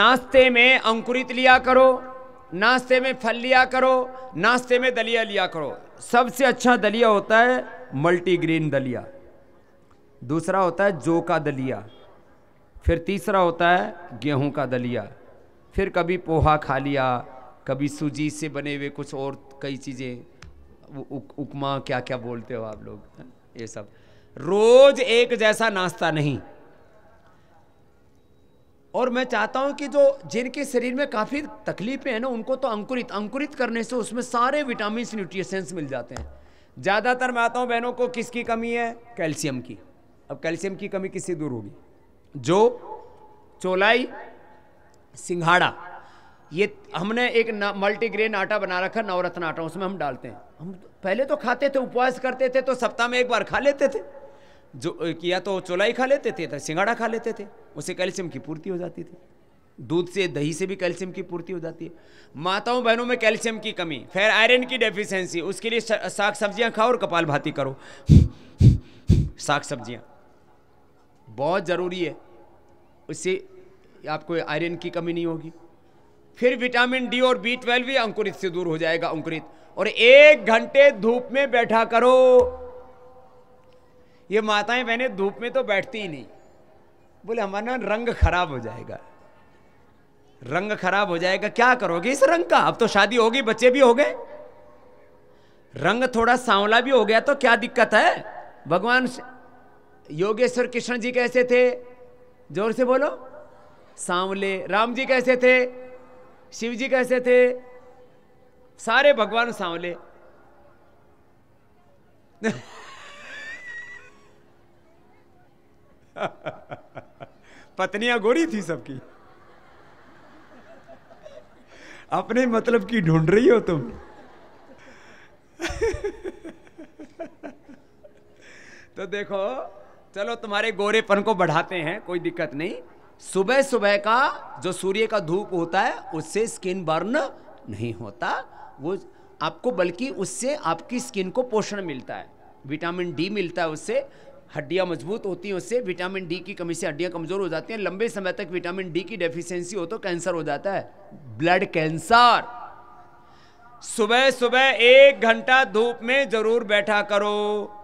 नाश्ते में अंकुरित लिया करो नाश्ते में फल लिया करो नाश्ते में दलिया लिया करो सबसे अच्छा दलिया होता है मल्टीग्रीन दलिया दूसरा होता है जो का दलिया फिर तीसरा होता है गेहूं का दलिया फिर कभी पोहा खा लिया कभी सूजी से बने हुए कुछ और कई चीज़ें उपमा क्या क्या बोलते हो आप लोग ये सब रोज़ एक जैसा नाश्ता नहीं और मैं चाहता हूँ कि जो जिनके शरीर में काफ़ी तकलीफ़ें हैं ना उनको तो अंकुरित अंकुरित करने से उसमें सारे विटामिन न्यूट्रिशंस मिल जाते हैं ज़्यादातर मैं आता हूँ बहनों को किसकी कमी है कैल्शियम की अब कैल्शियम की कमी किससे दूर होगी जो चोलाई सिंघाड़ा ये हमने एक मल्टीग्रेन आटा बना रखा नवरत्न आटा उसमें हम डालते हैं हम पहले तो खाते थे उपवास करते थे तो सप्ताह में एक बार खा लेते थे जो किया तो चोलाई खा लेते थे तो सिंगाड़ा खा लेते थे उसे कैल्शियम की पूर्ति हो जाती थी दूध से दही से भी कैल्शियम की पूर्ति हो जाती है माताओं बहनों में कैल्शियम की कमी फिर आयरन की डेफिशिएंसी उसके लिए साग सब्जियां खाओ और कपाल भाती करो साग सब्जियां बहुत ज़रूरी है उससे आपको आयरन की कमी नहीं होगी फिर विटामिन डी और बी ट्वेल्व भी अंकुरित से दूर हो जाएगा अंकुरित और एक घंटे धूप में बैठा करो ये माताएं बहनें धूप में तो बैठती ही नहीं बोले हमारा रंग खराब हो जाएगा रंग खराब हो जाएगा क्या करोगे इस रंग का अब तो शादी होगी बच्चे भी हो गए रंग थोड़ा सांवला भी हो गया तो क्या दिक्कत है भगवान योगेश्वर कृष्ण जी कैसे थे जोर से बोलो सांवले राम जी कैसे थे शिव जी कैसे थे सारे भगवान सांवले पत्नियां गोरी थी सबकी अपने मतलब की ढूंढ रही हो तुम तो देखो चलो तुम्हारे गोरेपन को बढ़ाते हैं कोई दिक्कत नहीं सुबह सुबह का जो सूर्य का धूप होता है उससे स्किन बर्न नहीं होता वो आपको बल्कि उससे आपकी स्किन को पोषण मिलता है विटामिन डी मिलता है उससे हड्डियाँ मजबूत होती हैं उससे विटामिन डी की कमी से हड्डियाँ कमज़ोर हो जाती हैं लंबे समय तक विटामिन डी की डेफिशिएंसी हो तो कैंसर हो जाता है ब्लड कैंसर सुबह सुबह एक घंटा धूप में जरूर बैठा करो